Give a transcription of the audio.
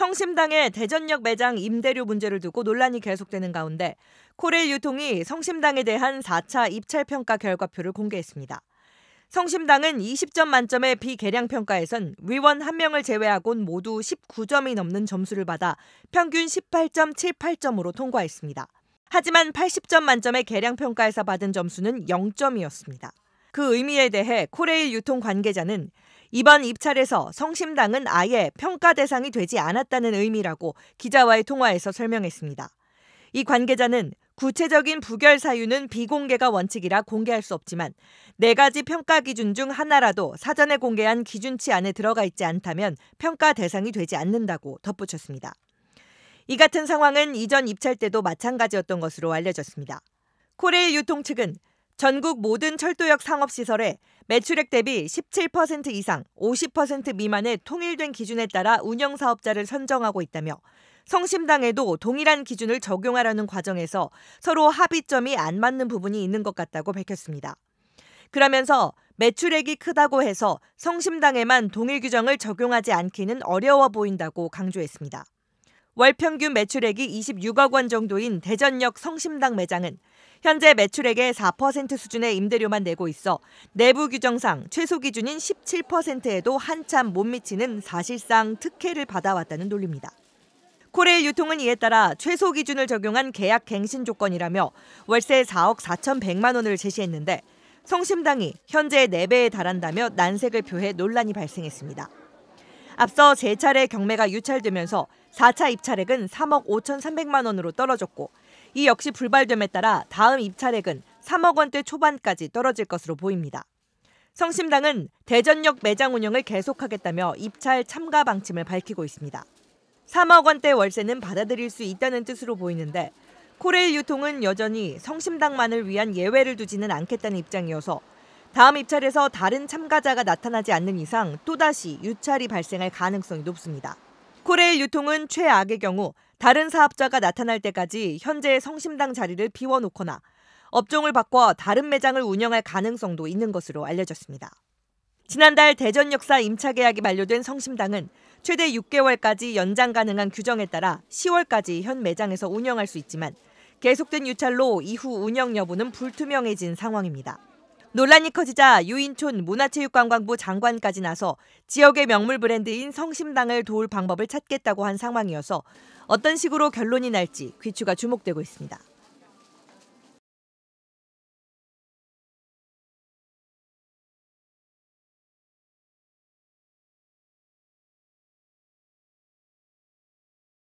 성심당의 대전역 매장 임대료 문제를 두고 논란이 계속되는 가운데 코레일 유통이 성심당에 대한 4차 입찰 평가 결과표를 공개했습니다. 성심당은 20점 만점의 비계량 평가에선 위원 1명을 제외하곤 모두 19점이 넘는 점수를 받아 평균 18.78점으로 통과했습니다. 하지만 80점 만점의 계량 평가에서 받은 점수는 0점이었습니다. 그 의미에 대해 코레일 유통 관계자는 이번 입찰에서 성심당은 아예 평가 대상이 되지 않았다는 의미라고 기자와의 통화에서 설명했습니다. 이 관계자는 구체적인 부결 사유는 비공개가 원칙이라 공개할 수 없지만 네 가지 평가 기준 중 하나라도 사전에 공개한 기준치 안에 들어가 있지 않다면 평가 대상이 되지 않는다고 덧붙였습니다. 이 같은 상황은 이전 입찰 때도 마찬가지였던 것으로 알려졌습니다. 코레일 유통 측은 전국 모든 철도역 상업시설에 매출액 대비 17% 이상 50% 미만의 통일된 기준에 따라 운영사업자를 선정하고 있다며 성심당에도 동일한 기준을 적용하려는 과정에서 서로 합의점이 안 맞는 부분이 있는 것 같다고 밝혔습니다. 그러면서 매출액이 크다고 해서 성심당에만 동일 규정을 적용하지 않기는 어려워 보인다고 강조했습니다. 월평균 매출액이 26억 원 정도인 대전역 성심당 매장은 현재 매출액의 4% 수준의 임대료만 내고 있어 내부 규정상 최소 기준인 17%에도 한참 못 미치는 사실상 특혜를 받아왔다는 논리입니다. 코레일 유통은 이에 따라 최소 기준을 적용한 계약 갱신 조건이라며 월세 4억 4,100만 천 원을 제시했는데 성심당이 현재 4배에 달한다며 난색을 표해 논란이 발생했습니다. 앞서 세 차례 경매가 유찰되면서 4차 입찰액은 3억 5,300만 원으로 떨어졌고 이 역시 불발됨에 따라 다음 입찰액은 3억 원대 초반까지 떨어질 것으로 보입니다. 성심당은 대전역 매장 운영을 계속하겠다며 입찰 참가 방침을 밝히고 있습니다. 3억 원대 월세는 받아들일 수 있다는 뜻으로 보이는데 코레일 유통은 여전히 성심당만을 위한 예외를 두지는 않겠다는 입장이어서 다음 입찰에서 다른 참가자가 나타나지 않는 이상 또다시 유찰이 발생할 가능성이 높습니다. 코레일 유통은 최악의 경우 다른 사업자가 나타날 때까지 현재의 성심당 자리를 비워놓거나 업종을 바꿔 다른 매장을 운영할 가능성도 있는 것으로 알려졌습니다. 지난달 대전 역사 임차 계약이 만료된 성심당은 최대 6개월까지 연장 가능한 규정에 따라 10월까지 현 매장에서 운영할 수 있지만 계속된 유찰로 이후 운영 여부는 불투명해진 상황입니다. 논란이 커지자 유인촌 문화체육관광부 장관까지 나서 지역의 명물 브랜드인 성심당을 도울 방법을 찾겠다고 한 상황이어서 어떤 식으로 결론이 날지 귀추가 주목되고 있습니다.